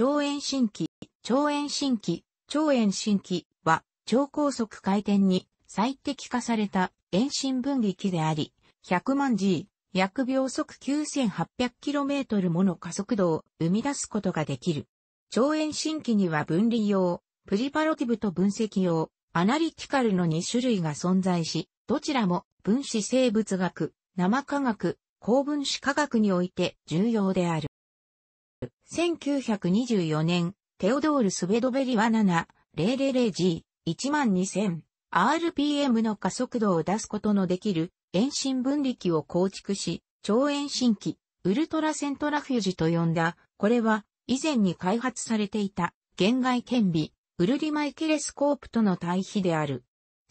腸炎新規、腸炎新規、腸炎新規は、超高速回転に最適化された遠心分離器であり、100万 G、約秒速 9800km もの加速度を生み出すことができる。超遠心機には分離用、プリパロティブと分析用、アナリティカルの2種類が存在し、どちらも分子生物学、生化学、高分子化学において重要である。1924年、テオドール・スベドベリは 7-000G12000 RPM の加速度を出すことのできる遠心分離機を構築し、超遠心器、ウルトラセントラフュージと呼んだ。これは以前に開発されていた限外顕微、ウルリマイケレスコープとの対比である。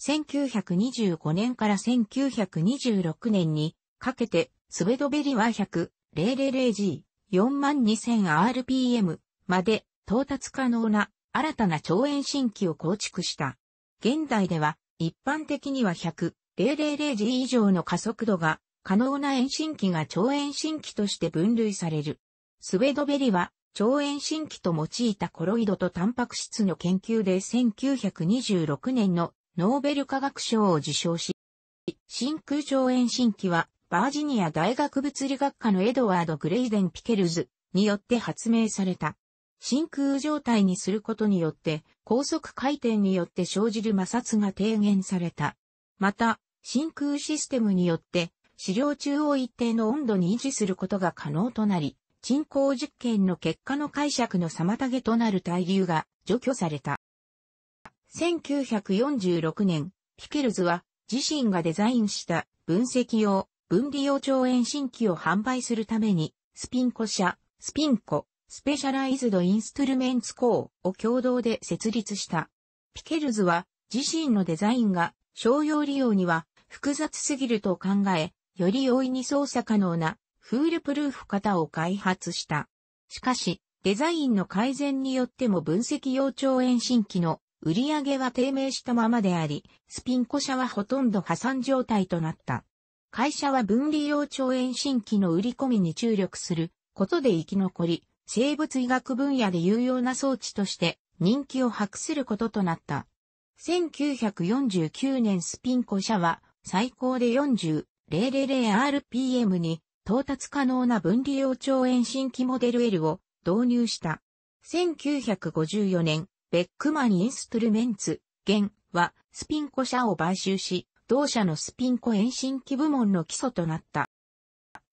1925年から1926年にかけてスベドベリは 100-000G 42000rpm まで到達可能な新たな超遠心機を構築した。現代では一般的には 100,000G 以上の加速度が可能な遠心機が超遠心機として分類される。スウェドベリは超遠心機と用いたコロイドとタンパク質の研究で1926年のノーベル化学賞を受賞し、真空超遠心機はバージニア大学物理学科のエドワード・グレイデン・ピケルズによって発明された。真空状態にすることによって高速回転によって生じる摩擦が低減された。また、真空システムによって資料中を一定の温度に維持することが可能となり、沈工実験の結果の解釈の妨げとなる対流が除去された。1946年、ピケルズは自身がデザインした分析用分離用超遠心機を販売するために、スピンコ社、スピンコ、スペシャライズドインストゥルメンツコーを共同で設立した。ピケルズは自身のデザインが商用利用には複雑すぎると考え、より容易に操作可能なフールプルーフ型を開発した。しかし、デザインの改善によっても分析用超遠心機の売り上げは低迷したままであり、スピンコ社はほとんど破産状態となった。会社は分離用腸炎新規の売り込みに注力することで生き残り、生物医学分野で有用な装置として人気を博することとなった。1949年スピンコ社は最高で 40.000rpm に到達可能な分離用腸炎新規モデル L を導入した。1954年、ベックマンインストルメンツ、現はスピンコ社を買収し、同社のスピンコ遠心機部門の基礎となった。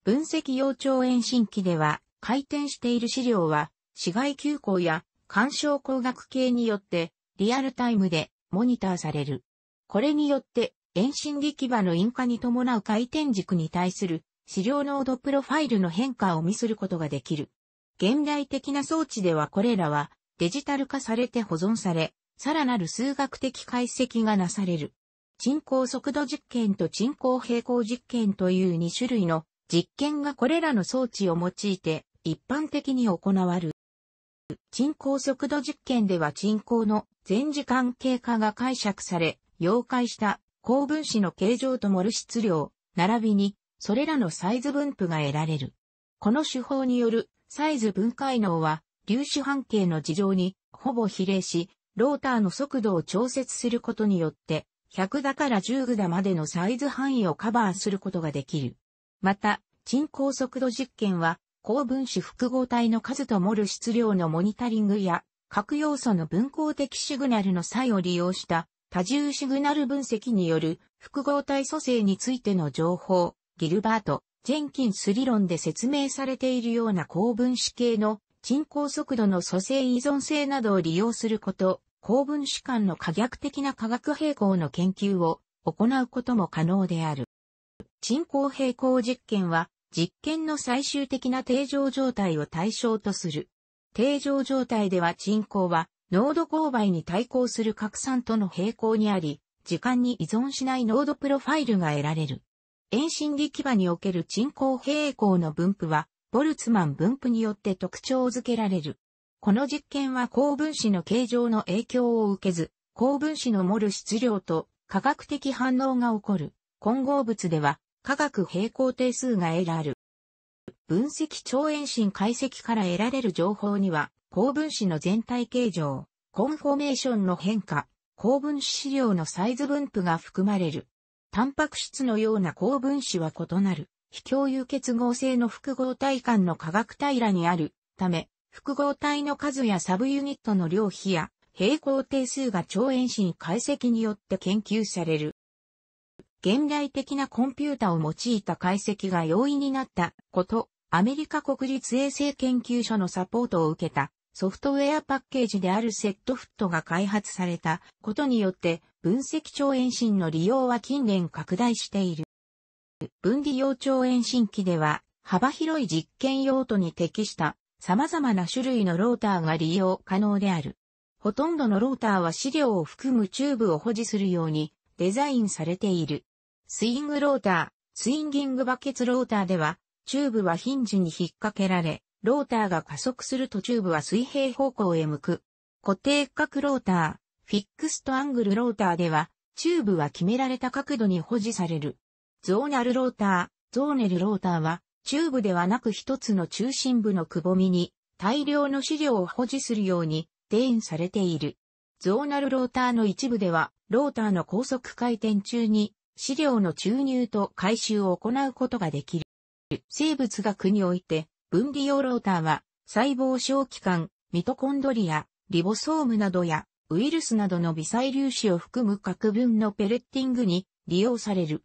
分析用長遠心機では、回転している資料は、市外急行や干渉光学系によって、リアルタイムでモニターされる。これによって、遠心力場の因果に伴う回転軸に対する資料濃度プロファイルの変化を見することができる。現代的な装置ではこれらはデジタル化されて保存され、さらなる数学的解析がなされる。沈降速度実験と沈降平行実験という2種類の実験がこれらの装置を用いて一般的に行われる。沈降速度実験では沈降の全時間経過が解釈され、溶解した高分子の形状とモル質量、並びにそれらのサイズ分布が得られる。この手法によるサイズ分解能は粒子半径の事情にほぼ比例し、ローターの速度を調節することによって100だから10グだまでのサイズ範囲をカバーすることができる。また、沈高速度実験は、高分子複合体の数とモル質量のモニタリングや、各要素の分光的シグナルの差を利用した多重シグナル分析による複合体組成についての情報、ギルバート、ジェンキンス理論で説明されているような高分子系の沈高速度の組成依存性などを利用すること高分子間の可逆的な化学平衡の研究を行うことも可能である。沈降平衡実験は、実験の最終的な定常状態を対象とする。定常状態では沈降は、濃度勾配に対抗する拡散との平衡にあり、時間に依存しない濃度プロファイルが得られる。遠心力場における沈降平衡の分布は、ボルツマン分布によって特徴づけられる。この実験は高分子の形状の影響を受けず、高分子のモル質量と化学的反応が起こる混合物では化学平衡定数が得られる。分析超遠心解析から得られる情報には、高分子の全体形状、コンフォメーションの変化、高分子資料のサイズ分布が含まれる。タンパク質のような高分子は異なる、非共有結合性の複合体間の化学平らにあるため、複合体の数やサブユニットの量比や平行定数が超遠心解析によって研究される。現代的なコンピュータを用いた解析が容易になったこと、アメリカ国立衛生研究所のサポートを受けたソフトウェアパッケージであるセットフットが開発されたことによって分析超遠心の利用は近年拡大している。分離用超遠心機では幅広い実験用途に適した様々な種類のローターが利用可能である。ほとんどのローターは資料を含むチューブを保持するようにデザインされている。スイングローター、スインギングバケツローターでは、チューブはヒンジに引っ掛けられ、ローターが加速するとチューブは水平方向へ向く。固定角ローター、フィックストアングルローターでは、チューブは決められた角度に保持される。ゾーナルローター、ゾーネルローターは、中部ではなく一つの中心部のくぼみに大量の資料を保持するように定員されている。ゾーナルローターの一部では、ローターの高速回転中に資料の注入と回収を行うことができる。生物学において、分離用ローターは、細胞小器官、ミトコンドリア、リボソームなどや、ウイルスなどの微細粒子を含む各分のペレッティングに利用される。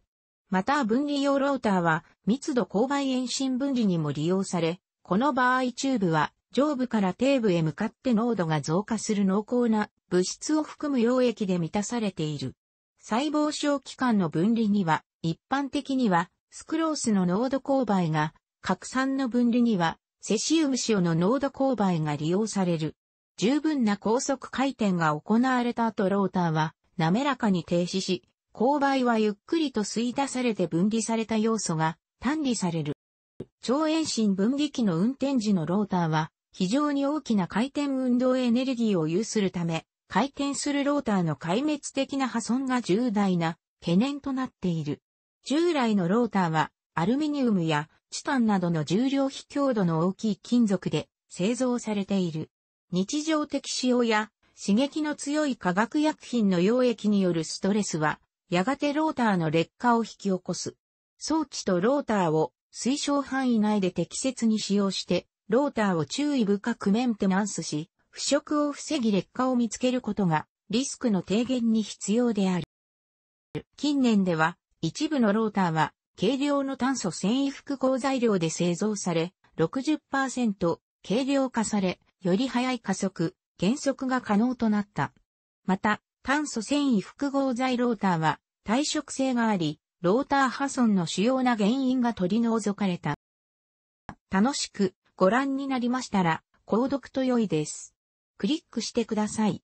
また分離用ローターは密度勾配遠心分離にも利用され、この場合チューブは上部から底部へ向かって濃度が増加する濃厚な物質を含む溶液で満たされている。細胞小器官の分離には一般的にはスクロースの濃度勾配が、核酸の分離にはセシウム塩の濃度勾配が利用される。十分な高速回転が行われた後ローターは滑らかに停止し、勾配はゆっくりと吸い出されて分離された要素が単理される。超遠心分離機の運転時のローターは非常に大きな回転運動エネルギーを有するため、回転するローターの壊滅的な破損が重大な懸念となっている。従来のローターはアルミニウムやチタンなどの重量比強度の大きい金属で製造されている。日常的使用や刺激の強い化学薬品の溶液によるストレスはやがてローターの劣化を引き起こす。装置とローターを推奨範囲内で適切に使用して、ローターを注意深くメンテナンスし、腐食を防ぎ劣化を見つけることがリスクの低減に必要である。近年では一部のローターは軽量の炭素繊維複合材料で製造され60%軽量化されより速い加速、減速が可能となった。また炭素繊維複合材ローターは耐食性があり、ローター破損の主要な原因が取り除かれた。楽しくご覧になりましたら、購読と良いです。クリックしてください。